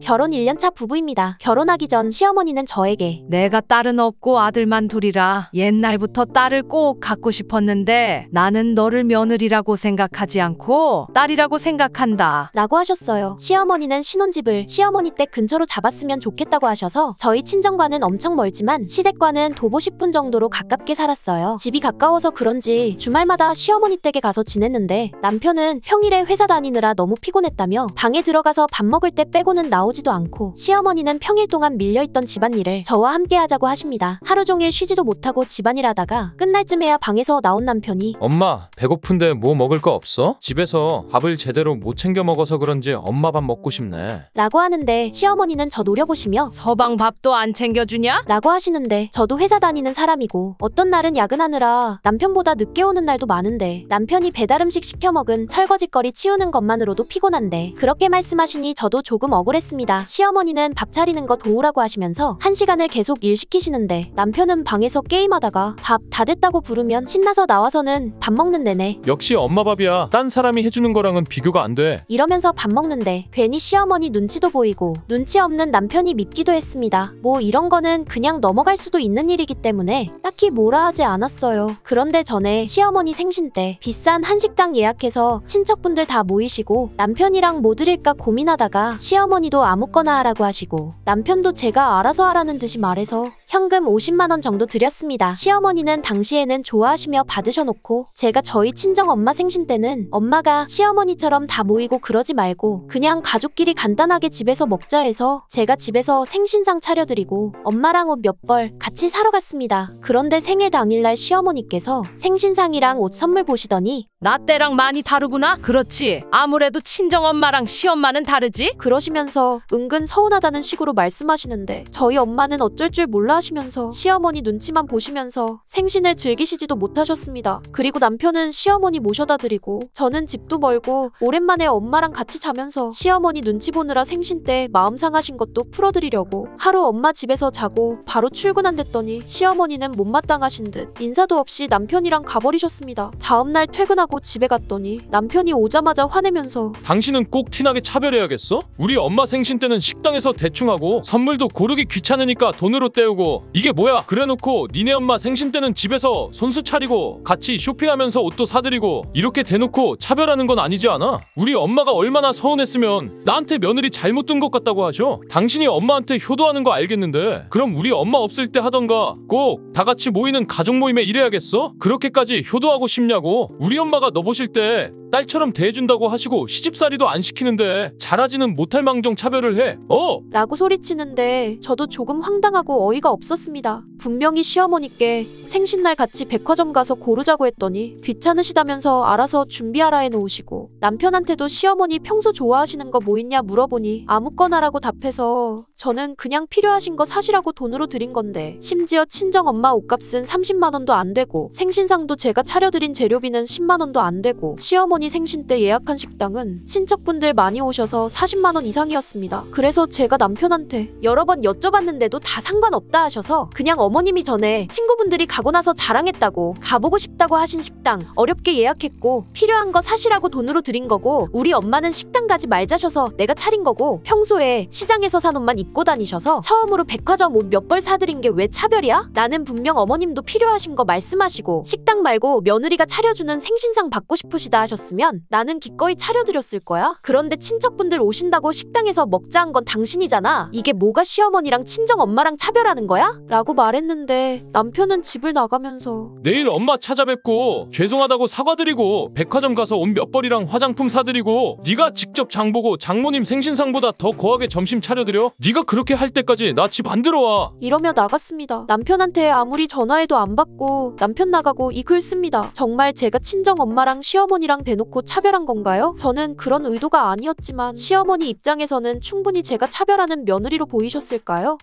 결혼 1년차 부부입니다. 결혼하기 전 시어머니는 저에게 내가 딸은 없고 아들만 둘이라 옛날부터 딸을 꼭 갖고 싶었는데 나는 너를 며느리라고 생각하지 않고 딸이라고 생각한다. 라고 하셨어요. 시어머니는 신혼집을 시어머니 댁 근처로 잡았으면 좋겠다고 하셔서 저희 친정과는 엄청 멀지만 시댁과는 도보 10분 정도로 가깝게 살았어요. 집이 가까워서 그런지 주말마다 시어머니 댁에 가서 지냈는데 남편은 평일에 회사 다니느라 너무 피곤했다며 방에 들어가서 밥 먹을 때 빼고는 나오 나오지도 않고 시어머니는 평일 동안 밀려있던 집안일을 저와 함께 하자고 하십니다. 하루 종일 쉬지도 못하고 집안일 하다가 끝날 쯤에야 방에서 나온 남편이 엄마 배고픈데 뭐 먹을 거 없어? 집에서 밥을 제대로 못 챙겨 먹어서 그런지 엄마 밥 먹고 싶네. 라고 하는데 시어머니는 저 노려보시며 서방 밥도 안 챙겨주냐? 라고 하시는데 저도 회사 다니는 사람이고 어떤 날은 야근하느라 남편보다 늦게 오는 날도 많은데 남편이 배달음식 시켜 먹은 설거지거리 치우는 것만으로도 피곤한데 그렇게 말씀하시니 저도 조금 억울했습니다. 했습니다. 시어머니는 밥 차리는 거 도우라고 하시면서 한 시간을 계속 일 시키시는데 남편은 방에서 게임하다가 밥 다 됐다고 부르면 신나서 나와서는 밥 먹는 내내 역시 엄마 밥이야. 딴 사람이 해주는 거랑은 비교가 안 돼. 이러면서 밥 먹는데 괜히 시어머니 눈치도 보이고 눈치 없는 남편이 밉기도 했습니다. 뭐 이런 거는 그냥 넘어갈 수도 있는 일이기 때문에 딱히 뭐라 하지 않았어요. 그런데 전에 시어머니 생신 때 비싼 한식당 예약해서 친척분들 다 모이시고 남편이랑 뭐 드릴까 고민하다가 시어머니도 아무거나 하라고 하시고 남편도 제가 알아서 하라는 듯이 말해서 현금 50만 원 정도 드렸습니다. 시어머니는 당시에는 좋아하시며 받으셔놓고 제가 저희 친정 엄마 생신 때는 엄마가 시어머니처럼 다 모이고 그러지 말고 그냥 가족끼리 간단하게 집에서 먹자 해서 제가 집에서 생신상 차려드리고 엄마랑 옷 몇 벌 같이 사러 갔습니다. 그런데 생일 당일날 시어머니께서 생신상이랑 옷 선물 보시더니 나 때랑 많이 다르구나. 그렇지. 아무래도 친정 엄마랑 시엄마는 다르지. 그러시면서 은근 서운하다는 식으로 말씀하시는데 저희 엄마는 어쩔 줄 몰라 하시면서 시어머니 눈치만 보시면서 생신을 즐기시지도 못하셨습니다. 그리고 남편은 시어머니 모셔다 드리고 저는 집도 멀고 오랜만에 엄마랑 같이 자면서 시어머니 눈치 보느라 생신 때 마음 상하신 것도 풀어드리려고 하루 엄마 집에서 자고 바로 출근한댔더니 시어머니는 못마땅하신 듯 인사도 없이 남편이랑 가버리셨습니다. 다음날 퇴근하고 집에 갔더니 남편이 오자마자 화내면서 당신은 꼭 티나게 차별해야겠어? 우리 엄마 생신 당신 때는 식당에서 대충 하고 선물도 고르기 귀찮으니까 돈으로 때우고 이게 뭐야 그래놓고 니네 엄마 생신 때는 집에서 손수 차리고 같이 쇼핑하면서 옷도 사드리고 이렇게 대놓고 차별하는 건 아니지 않아? 우리 엄마가 얼마나 서운했으면 나한테 며느리 잘못 든 것 같다고 하셔 당신이 엄마한테 효도하는 거 알겠는데 그럼 우리 엄마 없을 때 하던가 꼭 다 같이 모이는 가족 모임에 이래야겠어? 그렇게까지 효도하고 싶냐고 우리 엄마가 너 보실 때 딸처럼 대해준다고 하시고 시집살이도 안 시키는데 잘하지는 못할 망정 차별을 해. 어? 라고 소리치는데 저도 조금 황당하고 어이가 없었습니다. 분명히 시어머니께 생신날 같이 백화점 가서 고르자고 했더니 귀찮으시다면서 알아서 준비하라 해놓으시고 남편한테도 시어머니 평소 좋아하시는 거 뭐 있냐 물어보니 아무거나라고 답해서 저는 그냥 필요하신 거 사시라고 돈으로 드린 건데 심지어 친정엄마 옷값은 30만원도 안 되고 생신상도 제가 차려드린 재료비는 10만원도 안 되고 시어머니 할머니 생신 때 예약한 식당은 친척분들 많이 오셔서 40만원 이상이었습니다. 그래서 제가 남편한테 여러 번 여쭤봤는데도 다 상관없다 하셔서 그냥 어머님이 전에 친구분들이 가고 나서 자랑했다고 가보고 싶다고 하신 식당 어렵게 예약했고 필요한 거 사시라고 돈으로 드린 거고 우리 엄마는 식당 가지 말자셔서 내가 차린 거고 평소에 시장에서 산 옷만 입고 다니셔서 처음으로 백화점 옷 몇 벌 사드린 게 왜 차별이야? 나는 분명 어머님도 필요하신 거 말씀하시고 식당 말고 며느리가 차려주는 생신상 받고 싶으시다 하셨으면 나는 기꺼이 차려드렸을 거야. 그런데 친척분들 오신다고 식당에서 먹자 한 건 당신이잖아. 이게 뭐가 시어머니랑 친정엄마랑 차별하는 거야? 라고 말했는데 남편은 집을 나가면서 내일 엄마 찾아뵙고 죄송하다고 사과드리고 백화점 가서 옷 몇 벌이랑 화장품 사드리고 네가 직접 직접 장보고 장모님 생신상보다 더 거하게 점심 차려드려? 네가 그렇게 할 때까지 나집만 들어와. 이러며 나갔습니다. 남편한테 아무리 전화해도 안 받고 남편 나가고 이글 씁니다. 정말 제가 친정 엄마랑 시어머니랑 대놓고 차별한 건가요? 저는 그런 의도가 아니었지만 시어머니 입장에서는 충분히 제가 차별하는 며느리로 보이셨을까요?